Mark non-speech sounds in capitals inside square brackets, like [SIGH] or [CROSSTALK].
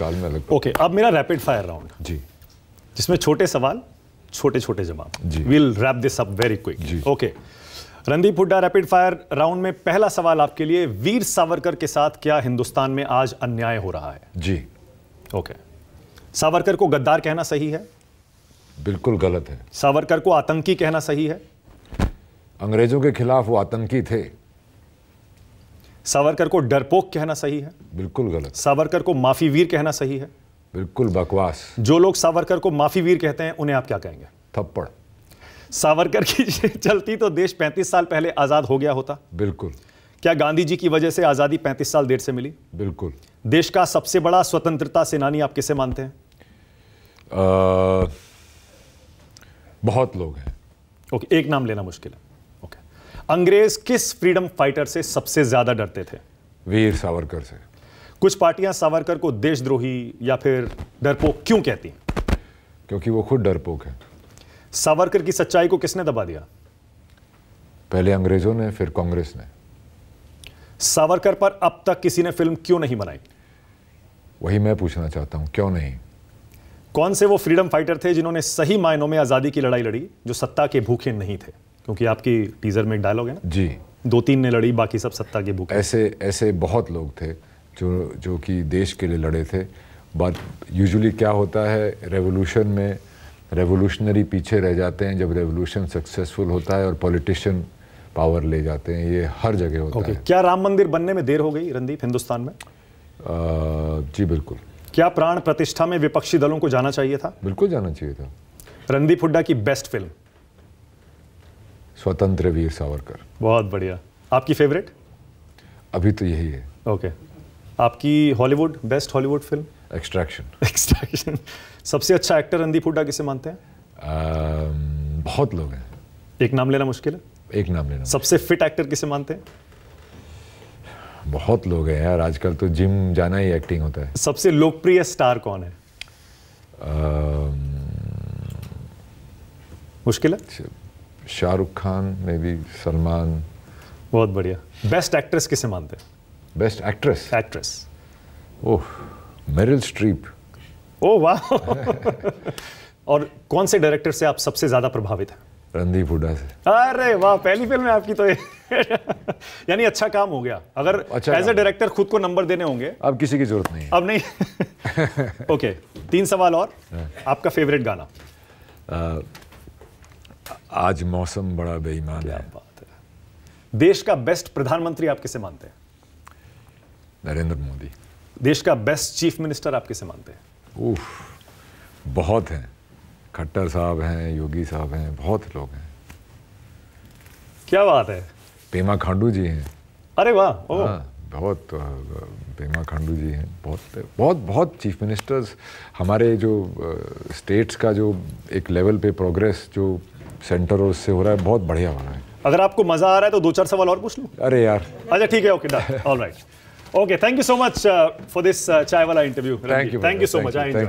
काल में अलग ओके अब मेरा रैपिड फायर राउंड जी जिसमें छोटे सवाल छोटे छोटे जवाब जी will wrap this up very quick okay Randeep Hooda rapid fire round में पहला सवाल आपके लिए वीर सावरकर के साथ क्या हिंदुस्तान में आज अन्याय हो रहा है जी ओके सावरकर को गद्दार कहना सही है बिल्कुल गलत है सावरकर को आतंकी कहना सही है अंग्रेजों के खिलाफ वो आतंकी थे सावरकर को डरपोक कहना सही है बिल्कुल गलत सावरकर को माफी वीर कहना सही है बिल्कुल बकवास जो लोग सावरकर को माफी वीर कहते हैं उन्हें आप क्या कहेंगे थप्पड़ सावरकर की [LAUGHS] चलती तो देश 35 साल पहले आज़ाद हो गया होता बिल्कुल क्या गांधी जी की वजह से आज़ादी 35 साल देर से मिली बिल्कुल देश का सबसे बड़ा स्वतंत्रता सेनानी आप किसे मानते हैं आ, बहुत लोग हैं ओके एक नाम लेना मुश्किल है अंग्रेज किस फ्रीडम फाइटर से सबसे ज्यादा डरते थे वीर सावरकर से कुछ पार्टियां सावरकर को देशद्रोही या फिर डरपोक क्यों कहती क्योंकि वो खुद डरपोक है सावरकर की सच्चाई को किसने दबा दिया पहले अंग्रेजों ने फिर कांग्रेस ने सावरकर पर अब तक किसी ने फिल्म क्यों नहीं बनाई वही मैं पूछना चाहता हूं क्यों नहीं कौन से वो फ्रीडम फाइटर थे जिन्होंने सही मायनों में आज़ादी की लड़ाई लड़ी जो सत्ता के भूखे नहीं थे क्योंकि आपकी टीजर में एक डायलॉग है ना जी दो तीन ने लड़ी बाकी सब सत्ता के भूखे ऐसे ऐसे बहुत लोग थे जो जो कि देश के लिए लड़े थे बट यूजुअली क्या होता है रेवोल्यूशन में रेवोल्यूशनरी पीछे रह जाते हैं जब रेवोल्यूशन सक्सेसफुल होता है और पॉलिटिशियन पावर ले जाते हैं ये हर जगह होता okay. है क्या राम मंदिर बनने में देर हो गई रणदीप हिंदुस्तान में आ, जी बिल्कुल क्या प्राण प्रतिष्ठा में विपक्षी दलों को जाना चाहिए था बिल्कुल जाना चाहिए था रणदीप हुड्डा की बेस्ट फिल्म स्वतंत्र वीर सावरकर बहुत बढ़िया आपकी फेवरेट अभी तो यही है ओके okay. आपकी Hollywood best Hollywood film extraction extraction सबसे अच्छा एक्टर अंदीप हुडा किसे मानते हैं um, बहुत लोग हैं एक नाम लेना मुश्किल है एक नाम लेना सबसे फिट एक्टर किसे मानते हैं बहुत लोग हैं यार आजकल तो जिम जाना ही एक्टिंग होता है सबसे लोकप्रिय स्टार कौन है आ, um, मुश्किल है अच्छा। शाहरुख खान मे बी सलमान बहुत बढ़िया बेस्ट एक्ट्रेस किसे मानते हैं best actress actress oh Meryl Streep oh वाह और कौन से डायरेक्टर से आप सबसे ज्यादा प्रभावित हैं रणदीप हुडा से अरे वाह पहली फिल्म है आपकी तो यानी अच्छा काम हो गया अगर अच्छा एज ए डायरेक्टर खुद को नंबर देने होंगे अब किसी की जरूरत नहीं अब नहीं ओके [LAUGHS] okay, तीन सवाल और हाँ। आपका फेवरेट गाना uh, आज मौसम बड़ा बेईमान है बात है देश का बेस्ट प्रधानमंत्री आप किसे मानते हैं नरेंद्र मोदी देश का बेस्ट चीफ मिनिस्टर आप किसे मानते हैं ओह बहुत हैं खट्टर साहब हैं योगी साहब हैं बहुत लोग हैं क्या बात है पेमा खांडू जी हैं अरे वाह हाँ, बहुत पेमा खांडू जी हैं बहुत बहुत बहुत चीफ मिनिस्टर्स हमारे जो स्टेट्स का जो एक लेवल पे प्रोग्रेस जो सेंटर और उससे हो रहा है बहुत बढ़िया बना है अगर आपको मजा आ रहा है तो दो चार सवाल और पूछ लो अरे यार अच्छा ठीक है okay all right okay thank you so much for this chai वाला interview thank you so much I